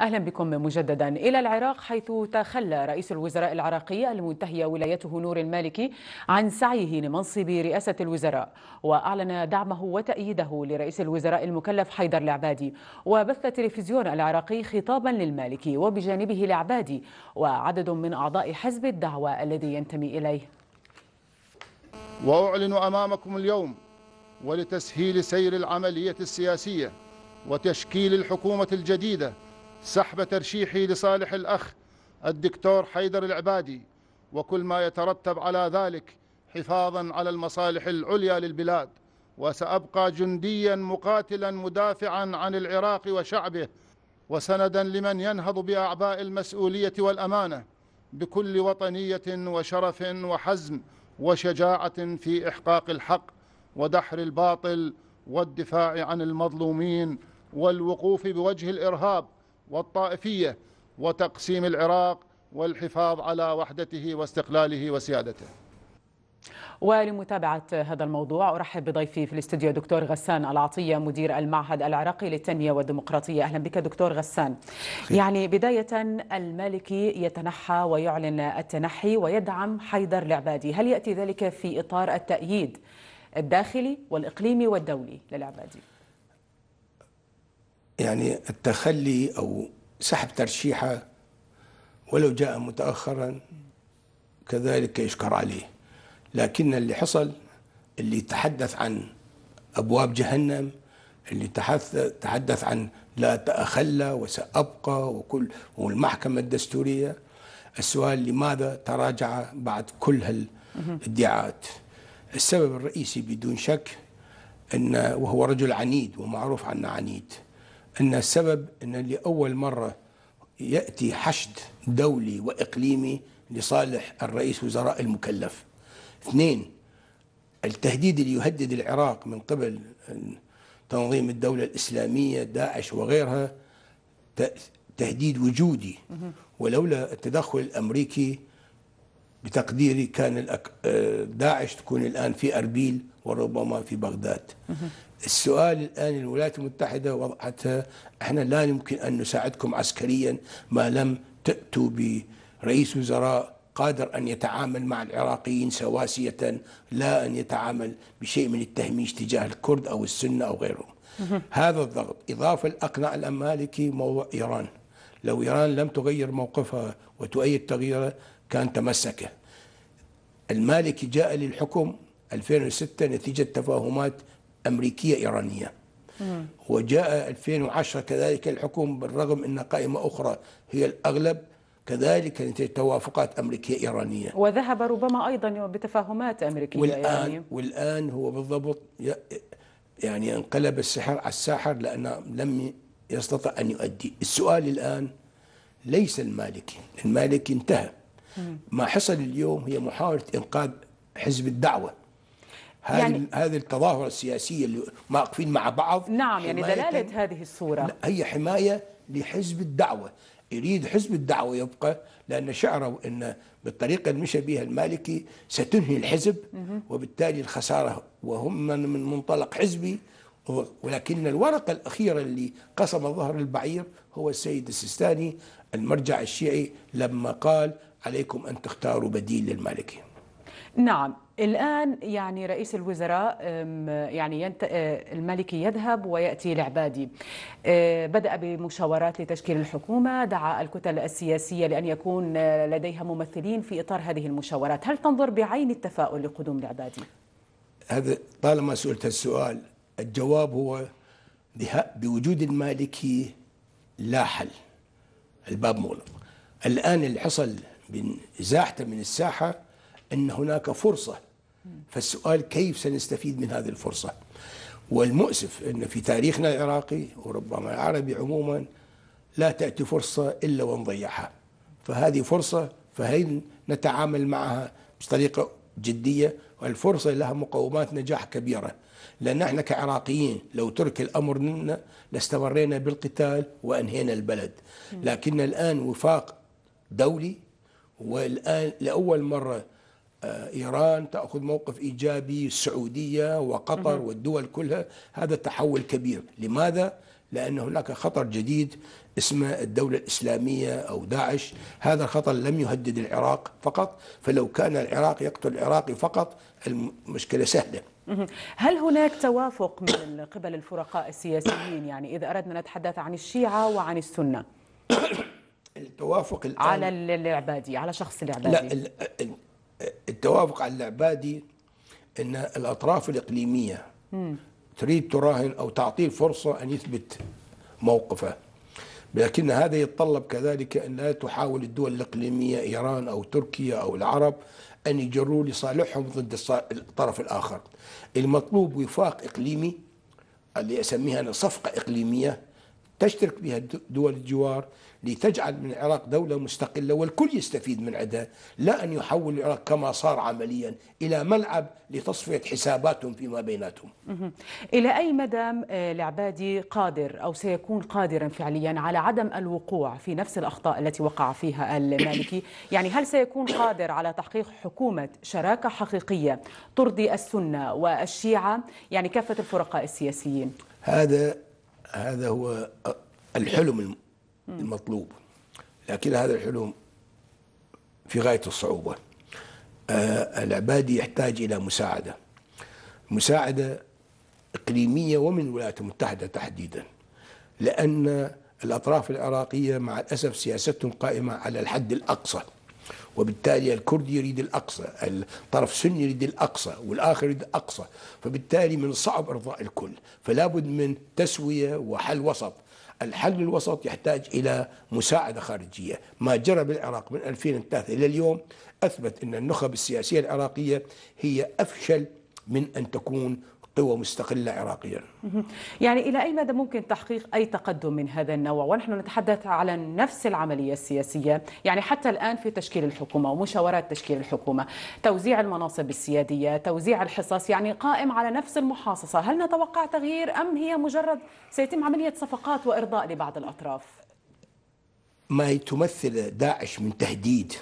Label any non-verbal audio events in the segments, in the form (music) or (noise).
أهلا بكم مجددا إلى العراق حيث تخلى رئيس الوزراء العراقي المنتهية ولايته نور المالكي عن سعيه لمنصب رئاسة الوزراء وأعلن دعمه وتأييده لرئيس الوزراء المكلف حيدر العبادي وبث تلفزيون العراقي خطابا للمالكي وبجانبه العبادي وعدد من أعضاء حزب الدعوة الذي ينتمي إليه وأعلن أمامكم اليوم ولتسهيل سير العملية السياسية وتشكيل الحكومة الجديدة سحب ترشيحي لصالح الأخ الدكتور حيدر العبادي وكل ما يترتب على ذلك حفاظا على المصالح العليا للبلاد وسأبقى جنديا مقاتلا مدافعا عن العراق وشعبه وسندا لمن ينهض بأعباء المسؤولية والأمانة بكل وطنية وشرف وحزم وشجاعة في إحقاق الحق ودحر الباطل والدفاع عن المظلومين والوقوف بوجه الإرهاب والطائفية وتقسيم العراق والحفاظ على وحدته واستقلاله وسيادته ولمتابعة هذا الموضوع أرحب بضيفي في الاستوديو دكتور غسان العطية مدير المعهد العراقي للتنمية والديمقراطية أهلا بك دكتور غسان خير. يعني بداية المالكي يتنحى ويعلن التنحي ويدعم حيدر العبادي هل يأتي ذلك في إطار التأييد الداخلي والإقليمي والدولي للعبادي؟ يعني التخلي أو سحب ترشيحه ولو جاء متأخرا كذلك يشكر عليه لكن اللي حصل اللي تحدث عن أبواب جهنم اللي تحدث عن لا تأخلى وسأبقى وكل والمحكمة الدستورية السؤال لماذا تراجع بعد كل هالادعاءات السبب الرئيسي بدون شك أن وهو رجل عنيد ومعروف عنه عنيد أن السبب أن لأول مرة يأتي حشد دولي وإقليمي لصالح الرئيس وزراء المكلف اثنين التهديد اللي يهدد العراق من قبل تنظيم الدولة الإسلامية داعش وغيرها تهديد وجودي ولولا التدخل الأمريكي بتقديري كان آه، داعش تكون الآن في أربيل وربما في بغداد السؤال الآن الولايات المتحدة وضعتها احنا لا يمكن أن نساعدكم عسكريا ما لم تأتوا برئيس وزراء قادر أن يتعامل مع العراقيين سواسية لا أن يتعامل بشيء من التهميش تجاه الكرد أو السنة أو غيرهم هذا الضغط إضافة الأقنع الأمالكي موضوع إيران لو إيران لم تغير موقفها وتؤيد تغييره كان تمسكه المالكي جاء للحكم 2006 نتيجة تفاهمات أمريكية إيرانية وجاء 2010 كذلك الحكم بالرغم أن قائمة أخرى هي الأغلب كذلك نتيجة توافقات أمريكية إيرانية وذهب ربما أيضا بتفاهمات أمريكية والآن, إيرانية والآن هو بالضبط يعني انقلب السحر على الساحر لأنه لم يستطع أن يؤدي السؤال الآن ليس المالكي المالكي انتهى ما حصل اليوم هي محاولة إنقاذ حزب الدعوة هذه يعني هذه التظاهرة السياسية اللي واقفين مع بعض نعم يعني دلالة هذه الصورة هي حماية لحزب الدعوة يريد حزب الدعوة يبقى لأن شعروا أن بالطريقة اللي مشى بها المالكي ستنهي الحزب وبالتالي الخسارة وهم من منطلق حزبي ولكن الورقة الأخيرة اللي قسم ظهر البعير هو السيد السيستاني المرجع الشيعي لما قال عليكم أن تختاروا بديل للمالكي نعم الآن يعني رئيس الوزراء يعني ينت... المالكي يذهب ويأتي العبادي بدأ بمشاورات لتشكيل الحكومة دعا الكتل السياسية لأن يكون لديها ممثلين في إطار هذه المشاورات هل تنظر بعين التفاؤل لقدوم العبادي؟ هذا طالما سئلت السؤال الجواب هو بوجود المالكي لا حل الباب مغلق الآن اللي حصل ازاحته من الساحة أن هناك فرصة فالسؤال كيف سنستفيد من هذه الفرصة والمؤسف أن في تاريخنا العراقي وربما العربي عموما لا تأتي فرصة إلا ونضيعها فهذه فرصة فهل نتعامل معها بطريقة جدية والفرصة لها مقومات نجاح كبيرة لأن احنا كعراقيين لو ترك الأمر منا لاستمرينا بالقتال وأنهينا البلد لكن الآن وفاق دولي والآن لأول مرة آه، إيران تأخذ موقف إيجابي السعودية وقطر والدول كلها هذا تحول كبير لماذا؟ لأن هناك خطر جديد اسمه الدولة الإسلامية أو داعش هذا الخطر لم يهدد العراق فقط فلو كان العراق يقتل العراقي فقط المشكلة سهلة هل هناك توافق من قبل الفرقاء السياسيين يعني إذا أردنا نتحدث عن الشيعة وعن السنة التوافق الآن على العبادي على شخص العبادي لا التوافق على العبادي ان الاطراف الاقليميه م. تريد تراهن او تعطيه فرصه ان يثبت موقفه لكن هذا يتطلب كذلك ان لا تحاول الدول الاقليميه ايران او تركيا او العرب ان يجروا لصالحهم ضد الطرف الاخر. المطلوب وفاق اقليمي اللي اسميها انا صفقه اقليميه تشترك بها دول الجوار لتجعل من العراق دولة مستقلة والكل يستفيد من عدها لا أن يحول العراق كما صار عمليا إلى ملعب لتصفية حساباتهم فيما بيناتهم إلى أي مدى العبادي آه، قادر أو سيكون قادرا فعليا على عدم الوقوع في نفس الأخطاء التي وقع فيها المالكي (coughs) يعني هل سيكون قادر على تحقيق حكومة شراكة حقيقية ترضي السنة والشيعة يعني كافة الفرقاء السياسيين هذا هذا هو الحلم المطلوب لكن هذا الحلم في غاية الصعوبة آه، العبادي يحتاج إلى مساعدة مساعدة إقليمية ومن الولايات المتحدة تحديدا لأن الأطراف العراقية مع الأسف سياستهم قائمة على الحد الأقصى وبالتالي الكرد يريد الأقصى الطرف السني يريد الأقصى والآخر يريد الأقصى فبالتالي من صعب إرضاء الكل فلا بد من تسوية وحل وسط الحل الوسط يحتاج إلى مساعدة خارجية ما جرى بالعراق من 2003 إلى اليوم أثبت أن النخب السياسية العراقية هي أفشل من أن تكون قوى مستقلة عراقيا يعني إلى أي مدى ممكن تحقيق أي تقدم من هذا النوع ونحن نتحدث على نفس العملية السياسية يعني حتى الآن في تشكيل الحكومة ومشاورات تشكيل الحكومة توزيع المناصب السيادية توزيع الحصص يعني قائم على نفس المحاصصة هل نتوقع تغيير أم هي مجرد سيتم عملية صفقات وإرضاء لبعض الأطراف ما تمثل داعش من تهديد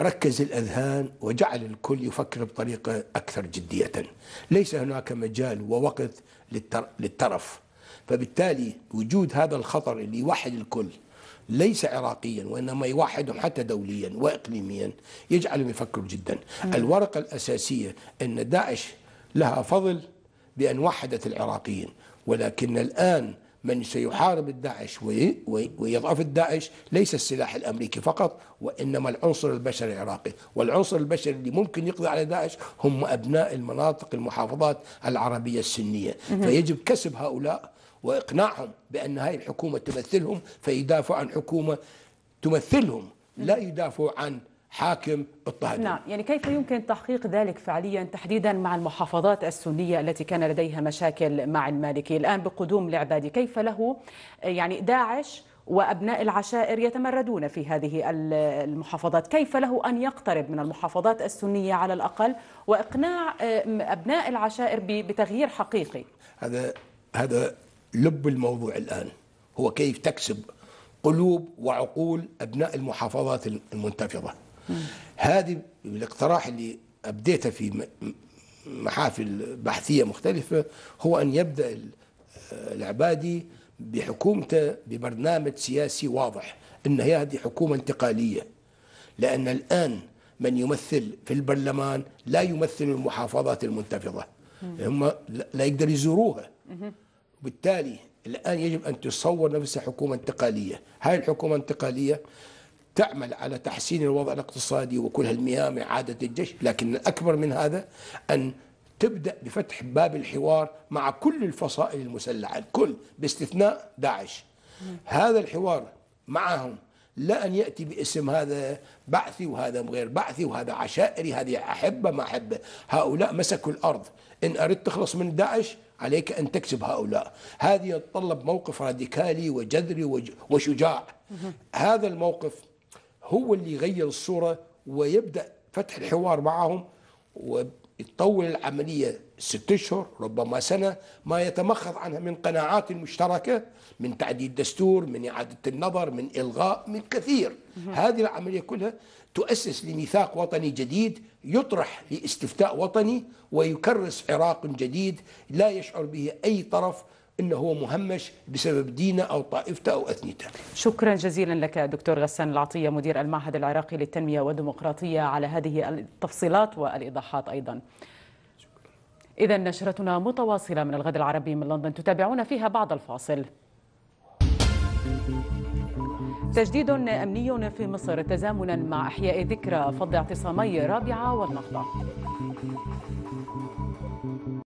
ركز الأذهان وجعل الكل يفكر بطريقة أكثر جدية ليس هناك مجال ووقت للترف فبالتالي وجود هذا الخطر اللي يوحد الكل ليس عراقيا وإنما يوحدهم حتى دوليا وإقليميا يجعلهم يفكروا جدا الورقة الأساسية أن داعش لها فضل بأن وحدت العراقيين ولكن الآن من سيحارب الداعش ويضعف الداعش ليس السلاح الامريكي فقط وانما العنصر البشري العراقي، والعنصر البشري اللي ممكن يقضي على داعش هم ابناء المناطق المحافظات العربيه السنيه، فيجب كسب هؤلاء واقناعهم بان هذه الحكومه تمثلهم فيدافعوا عن حكومه تمثلهم لا يدافعوا عن حاكم الطهد نعم يعني كيف يمكن تحقيق ذلك فعليا تحديدا مع المحافظات السنية التي كان لديها مشاكل مع المالكي الآن بقدوم العبادي كيف له يعني داعش وأبناء العشائر يتمردون في هذه المحافظات كيف له أن يقترب من المحافظات السنية على الأقل وإقناع أبناء العشائر بتغيير حقيقي هذا هذا لب الموضوع الآن هو كيف تكسب قلوب وعقول أبناء المحافظات المنتفضة هذه الاقتراح اللي أبديته في محافل بحثية مختلفة هو أن يبدأ العبادي بحكومته ببرنامج سياسي واضح ان هي هذه حكومه انتقاليه لان الان من يمثل في البرلمان لا يمثل المحافظات المنتفضه هم لا يقدر يزوروها بالتالي الان يجب ان تصور نفسها حكومه انتقاليه هاي الحكومه الانتقاليه تعمل على تحسين الوضع الاقتصادي وكل الميامع معادة الجيش لكن الأكبر من هذا أن تبدأ بفتح باب الحوار مع كل الفصائل المسلحة الكل باستثناء داعش هذا الحوار معهم لا أن يأتي باسم هذا بعثي وهذا غير بعثي وهذا عشائري هذه أحبة ما أحبة هؤلاء مسكوا الأرض إن أردت تخلص من داعش عليك أن تكسب هؤلاء هذه يتطلب موقف راديكالي وجذري وشجاع هذا الموقف هو اللي يغير الصورة ويبدأ فتح الحوار معهم وتطول العملية ست أشهر ربما سنة ما يتمخض عنها من قناعات مشتركة من تعديل دستور من إعادة النظر من إلغاء من كثير هذه العملية كلها تؤسس لميثاق وطني جديد يطرح لاستفتاء وطني ويكرس عراق جديد لا يشعر به أي طرف إنه هو مهمش بسبب دينه أو طائفته أو أثنيته شكرا جزيلا لك دكتور غسان العطية مدير المعهد العراقي للتنمية والديمقراطية على هذه التفصيلات والإيضاحات أيضا إذا نشرتنا متواصلة من الغد العربي من لندن تتابعون فيها بعد الفاصل تجديد أمني في مصر تزامنا مع إحياء ذكرى فض اعتصامي رابعة والنهضة